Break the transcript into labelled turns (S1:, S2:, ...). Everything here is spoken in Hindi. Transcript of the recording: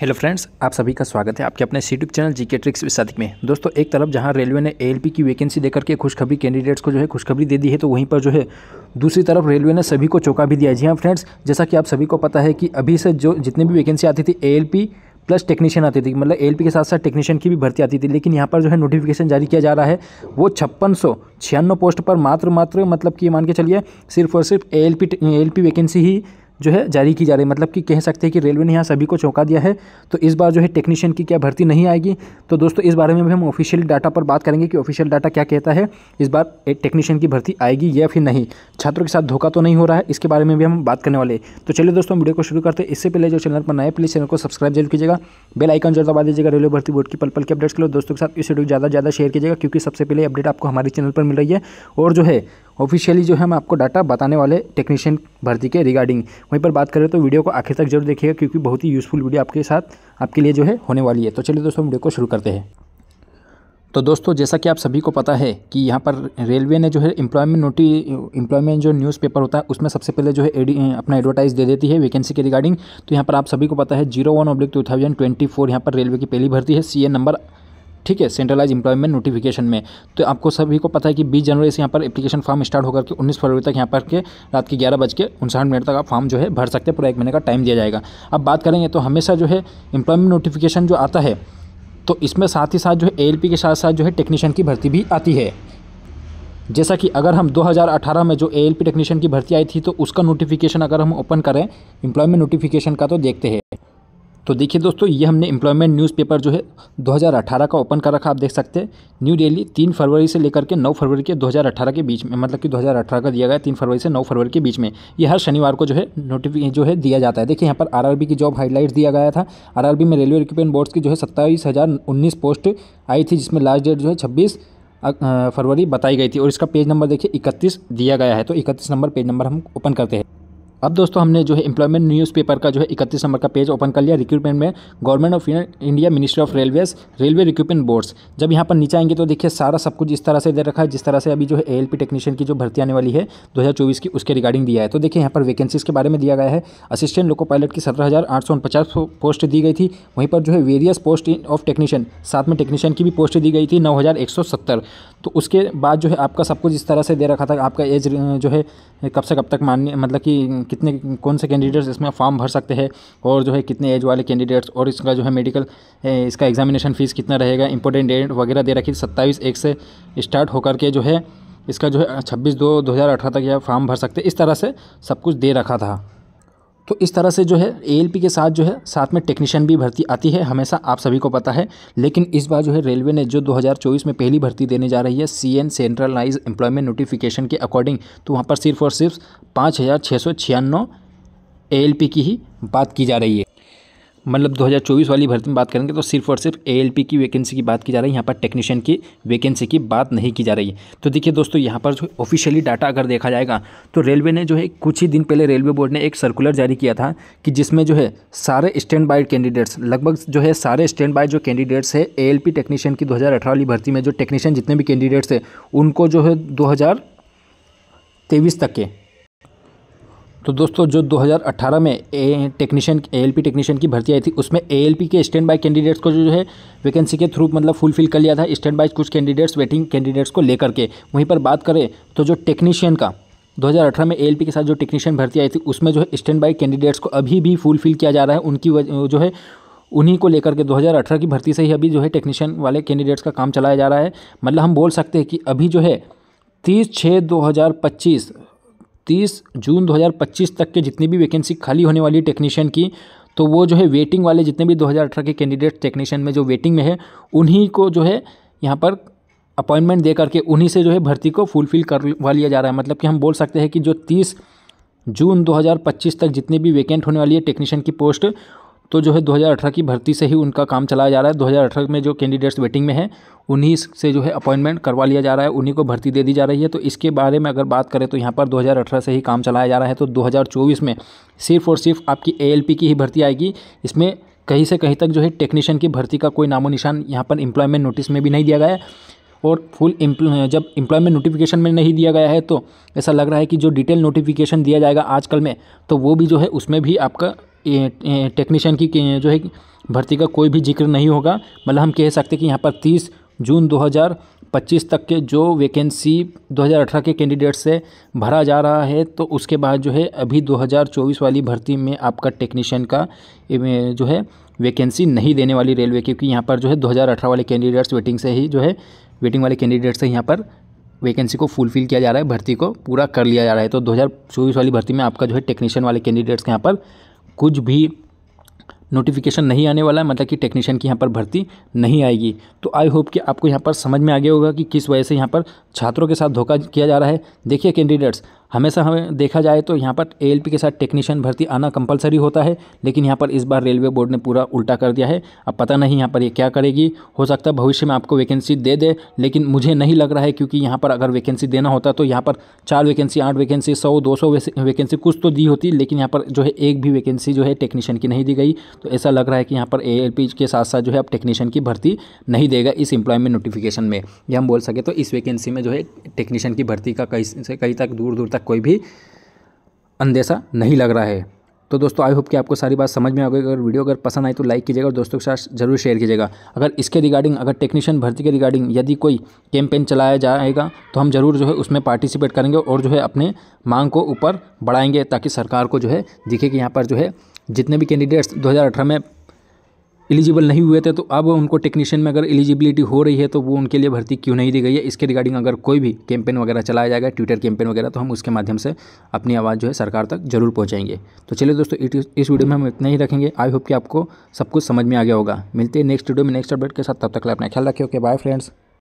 S1: हेलो फ्रेंड्स आप सभी का स्वागत है आपके अपने यूट्यूब चैनल जीके ट्रिक्स विसादिक में दोस्तों एक तरफ जहां रेलवे ने एलपी की वैकेंसी देकर के खुशखबरी कैंडिडेट्स को जो है खुशखबरी दे दी है तो वहीं पर जो है दूसरी तरफ रेलवे ने सभी को चौंका भी दिया जी हाँ फ्रेंड्स जैसा कि आप सभी को पता है कि अभी से जो जितनी भी वैकेंसी आती थी ए प्लस टेक्नीशियन आती थी मतलब एल के साथ साथ टेक्नीशियन की भी भर्ती आती थी लेकिन यहाँ पर जो है नोटिफिकेशन जारी किया जा रहा है वो छप्पन सौ छियानवे पोस्ट पर मात्र मात्र मतलब कि मान के चलिए सिर्फ और सिर्फ एल पी वैकेंसी ही जो है जारी की जा रही है मतलब कि कह सकते हैं कि रेलवे ने यहाँ सभी को चौंका दिया है तो इस बार जो है टेक्नीशियन की क्या भर्ती नहीं आएगी तो दोस्तों इस बारे में भी हम ऑफिशियल डाटा पर बात करेंगे कि ऑफिशियल डाटा क्या कहता है इस बार एक टेक्नीशियन की भर्ती आएगी या फिर नहीं छात्रों के साथ धोखा तो नहीं हो रहा है इसके बारे में भी हम बात करने वाले तो चलिए दोस्तों वीडियो को शुरू करते हैं इससे पहले जो चैनल पर नए प्लीज़ चैनल को सब्सक्राइब जरूर कीजिएगा बेल आइकन जरूर दबा दीजिएगा रेलवे भर्ती बोर्ड की पल पल के अपडेट्स के लिए दोस्तों के साथ इस वीडियो ज़्यादा ज़्यादा शेयर कीजिएगा क्योंकि सबसे पहले अपडेट आपको हमारे चैनल पर मिल रही है और जो है ऑफिशियली जो है हम आपको डाटा बताने वाले टेक्नीशियन भर्ती के रिगार्डिंग वहीं पर बात करें तो वीडियो को आखिर तक जरूर देखिएगा क्योंकि बहुत ही यूज़फुल वीडियो आपके साथ आपके लिए जो है होने वाली है तो चलिए दोस्तों वीडियो को शुरू करते हैं तो दोस्तों जैसा कि आप सभी को पता है कि यहाँ पर रेलवे ने जो है एम्प्लॉयमेंट नोटी एम्प्लॉयमेंट जो न्यूज़पेपर होता है उसमें सबसे पहले जो है एडि अपना एडवर्टाइज दे देती है वैकेंसी के रिगार्डिंग तो यहाँ पर आप सभी को पता है zero one oblique two thousand twenty four यहाँ पर रेलवे की पहली भर्ती है सी नंबर ठीक है सेंट्रलाइज इंप्लॉयमेंट नोटिफिकेशन में तो आपको सभी को पता है कि बीस जनवरी से यहाँ पर एप्लीकेशन फॉर्म स्टार्ट होकर के उन्नीस फरवरी तक यहाँ पर के रात के ग्यारह बज के उनसठ मिनट तक आप फॉर्म जो है भर सकते हैं पूरा एक महीने का टाइम दिया जाएगा अब बात करेंगे तो हमेशा जो है इंप्लॉयमेंट नोटिफिकेशन जो आता है तो इसमें साथ ही साथ जो है ए के साथ साथ जो है टेक्नीशियन की भर्ती भी आती है जैसा कि अगर हम 2018 में जो ए टेक्नीशियन की भर्ती आई थी तो उसका नोटिफिकेशन अगर हम ओपन करें इंप्लॉयमेंट नोटिफिकेशन का तो देखते हैं तो देखिए दोस्तों ये हमने एम्प्लॉयमेंट न्यूज़पेपर जो है 2018 का ओपन कर रखा आप देख सकते हैं न्यू दिल्ली तीन फरवरी से लेकर के नौ फरवरी के 2018 के बीच में मतलब कि 2018 का दिया गया तीन फरवरी से नौ फरवरी के बीच में ये हर शनिवार को जो है नोटिफिकेशन जो है दिया जाता है देखिए यहाँ पर आर की जॉब हाईलाइट दिया गया था आर में रेलवे इक्विपमेंट बोर्ड्स की जो है सत्ताईस पोस्ट आई थी जिसमें लास्ट डेट जो है छब्बीस फरवरी बताई गई थी और इसका पेज नंबर देखिए इकतीस दिया गया है तो इकतीस नंबर पेज नंबर हम ओपन करते हैं अब दोस्तों हमने जो है एम्प्लॉयमेंट न्यूज़पेपर का जो है इकतीस नंबर का पेज ओपन कर लिया रिक्रूटमेंट में government of India ministry of railways railway recruitment boards जब यहाँ पर नीचे आएंगे तो देखिए सारा सब कुछ इस तरह से दे रखा है जिस तरह से अभी जो है ए टेक्नीशियन की जो भर्ती आने वाली है दो की उसके रिगार्डिंग दिया है तो देखिए यहाँ पर वैकेंसीज के बारे में दिया गया है असिस्टेंट लोको पायलट की सत्रह पोस्ट दी गई थी वहीं पर जो है वेरियस पोस्ट ऑफ टेक्नीशियन साथ में टेक्नीशियन की भी पोस्ट दी गई थी नौ तो उसके बाद जो है आपका सब कुछ इस तरह से दे रखा था आपका एज जो है कब से कब तक मान्य मतलब कि कितने कौन से कैंडिडेट्स इसमें फॉर्म भर सकते हैं और जो है कितने एज वाले कैंडिडेट्स और इसका जो है मेडिकल इसका एग्जामिनेशन फ़ीस कितना रहेगा इंपॉर्टेंट डेट वगैरह दे रखी सत्ताईस एक से स्टार्ट होकर के जो है इसका जो है छब्बीस दो दो हज़ार अठारह तक यह फॉर्म भर सकते इस तरह से सब कुछ दे रखा था तो इस तरह से जो है ए के साथ जो है साथ में टेक्नीशियन भी भर्ती आती है हमेशा आप सभी को पता है लेकिन इस बार जो है रेलवे ने जो 2024 में पहली भर्ती देने जा रही है C N centralize employment notification के अकॉर्डिंग तो वहाँ पर सिर्फ और सिर्फ पाँच हज़ार छः सौ छियानवे की ही बात की जा रही है मतलब 2024 वाली भर्ती में बात करेंगे तो सिर्फ और सिर्फ ए की वैकेंसी की बात की जा रही है यहाँ पर टेक्नीशियन की वैकेंसी की बात नहीं की जा रही है तो देखिए दोस्तों यहाँ पर जो ऑफिशियली डाटा अगर देखा जाएगा तो रेलवे ने जो है कुछ ही दिन पहले रेलवे बोर्ड ने एक सर्कुलर जारी किया था कि जिसमें जो है सारे स्टैंड बाय कैंडिडेट्स लगभग जो है सारे स्टैंड बाय जो कैंडिडेट्स है ए टेक्नीशियन की दो वाली भर्ती में जो टेक्नीशियन जितने भी कैंडिडेट्स हैं उनको जो है दो तेईस तक के तो दोस्तों जो 2018 में A technician A L technician की भर्ती आई थी उसमें ए के स्टैंड बाय कैंडिडेट्स को जो है वैकेंसी के थ्रू मतलब फुलफिल कर लिया था स्टैंड बाय कुछ कैंडिडेट्स वेटिंग कैंडिडेट्स को लेकर के वहीं पर बात करें तो जो टेक्नीशियन का 2018 में ए के साथ जो टेक्नीशियन भर्ती आई थी उसमें जो है स्टैंड बाई कैंडिडेट्स को अभी भी फुलफिल किया जा रहा है उनकी जो है उन्हीं को लेकर के 2018 की भर्ती से ही अभी जो है टेक्नीशियन वाले कैंडिडेट्स का काम चलाया जा रहा है मतलब हम बोल सकते हैं कि अभी जो है तीस छः दो हज़ार पच्चीस तीस जून 2025 तक के जितनी भी वैकेंसी खाली होने वाली है टेक्नीशियन की तो वो जो है वेटिंग वाले जितने भी 2018 के कैंडिडेट टेक्नीशियन में जो वेटिंग में है उन्हीं को जो है यहाँ पर अपॉइंटमेंट दे करके उन्हीं से जो है भर्ती को फुलफिल करवा लिया जा रहा है मतलब कि हम बोल सकते हैं कि जो तीस जून 2025 तक जितनी भी वैकेंट होने वाली है टेक्नीशियन की पोस्ट तो जो है 2018 की भर्ती से ही उनका काम चलाया जा रहा है 2018 में जो कैंडिडेट्स वेटिंग में हैं उन्हीं से जो है अपॉइंटमेंट करवा लिया जा रहा है उन्हीं को भर्ती दे दी जा रही है तो इसके बारे में अगर बात करें तो यहाँ पर 2018 से ही काम चलाया जा रहा है तो 2024 में सिर्फ और सिर्फ आपकी ए की ही भर्ती आएगी इसमें कहीं से कहीं तक जो है टेक्नीशियन की भर्ती का कोई नामो निशान यहाँ पर एम्प्लॉयमेंट नोटिस में भी नहीं दिया गया है और फुल जब एम्प्लॉयमेंट नोटिफिकेशन में नहीं दिया गया है तो ऐसा लग रहा है कि जो डिटेल नोटिफिकेशन दिया जाएगा आजकल में तो वो भी जो है उसमें भी आपका टेक्नीशियन की जो है भर्ती का कोई भी जिक्र नहीं होगा मतलब हम कह सकते हैं कि यहाँ पर तीस जून 2025 तक के जो वैकेंसी 2018 के कैंडिडेट से भरा जा रहा है तो उसके बाद जो है अभी 2024 वाली भर्ती में आपका टेक्नीशियन का जो है वैकेंसी नहीं देने वाली रेलवे क्योंकि यहाँ पर जो है 2018 वाले कैंडिडेट्स वेटिंग से ही जो है वेटिंग वाले कैंडिडेट्स से यहाँ पर वैकेंसी को फुलफिल किया जा रहा है भर्ती को पूरा कर लिया जा रहा है तो 2024 वाली भर्ती में आपका जो है टेक्नीशियन वाले कैंडिडेट्स के यहाँ पर कुछ भी नोटिफिकेशन नहीं आने वाला है मतलब कि टेक्नीशियन की यहाँ पर भर्ती नहीं आएगी तो आई होप कि आपको यहाँ पर समझ में आ गया होगा कि किस वजह से यहाँ पर छात्रों के साथ धोखा किया जा रहा है देखिए कैंडिडेट्स हमेशा हमें देखा जाए तो यहाँ पर ए के साथ टेक्नीशियन भर्ती आना कंपलसरी होता है लेकिन यहाँ पर इस बार रेलवे बोर्ड ने पूरा उल्टा कर दिया है अब पता नहीं यहाँ पर ये क्या करेगी हो सकता है भविष्य में आपको वैकेंसी दे दे लेकिन मुझे नहीं लग रहा है क्योंकि यहाँ पर अगर वैकेंसी देना होता तो यहाँ पर चार वैकेंसी आठ वैकेंसी सौ दो सौ वैकेंसी कुछ तो दी होती लेकिन यहाँ पर जो है एक भी वैकेंसी जो है टेक्नीशियन की नहीं दी गई तो ऐसा लग रहा है कि यहाँ पर ए के साथ साथ जो है अब टेक्नीशियन की भर्ती नहीं देगा इस एम्प्लॉयमेंट नोटिफिकेशन में यह हम बोल सके तो इस वैकेंसी में जो है टेक्नीशियन की भर्ती का कहीं से कहीं तक दूर दूर तक तक कोई भी अंदेशा नहीं लग रहा है तो दोस्तों आई होप कि आपको सारी बात समझ में आ गई अगर वीडियो अगर पसंद आई तो लाइक कीजिएगा और दोस्तों के साथ जरूर शेयर कीजिएगा अगर इसके रिगार्डिंग अगर टेक्नीशियन भर्ती के रिगार्डिंग यदि कोई कैंपेन चलाया जाएगा तो हम ज़रूर जो है उसमें पार्टिसिपेट करेंगे और जो है अपने मांग को ऊपर बढ़ाएंगे ताकि सरकार को जो है दिखे कि यहाँ पर जो है जितने भी कैंडिडेट्स दो में एलिजिबल नहीं हुए थे तो अब उनको टेक्नीशियन में अगर एलिजिबिलिटी हो रही है तो वो उनके लिए भर्ती क्यों नहीं दी गई है इसके रिगार्डिंग अगर कोई भी कैंपेन वगैरह चलाया जाएगा ट्विटर कैंपेन वगैरह तो हम उसके माध्यम से अपनी आवाज़ जो है सरकार तक जरूर पहुँचाएंगे तो चलिए दोस्तों इस वीडियो में हम इतना ही रखेंगे आई होप कि आपको सब कुछ समझ में आ गया होगा मिलते हैं नेक्स्ट वीडियो में नेक्स्ट अपडेट के साथ तब तक अपना ख्याल रखिए ओके बाय फ्रेंड्स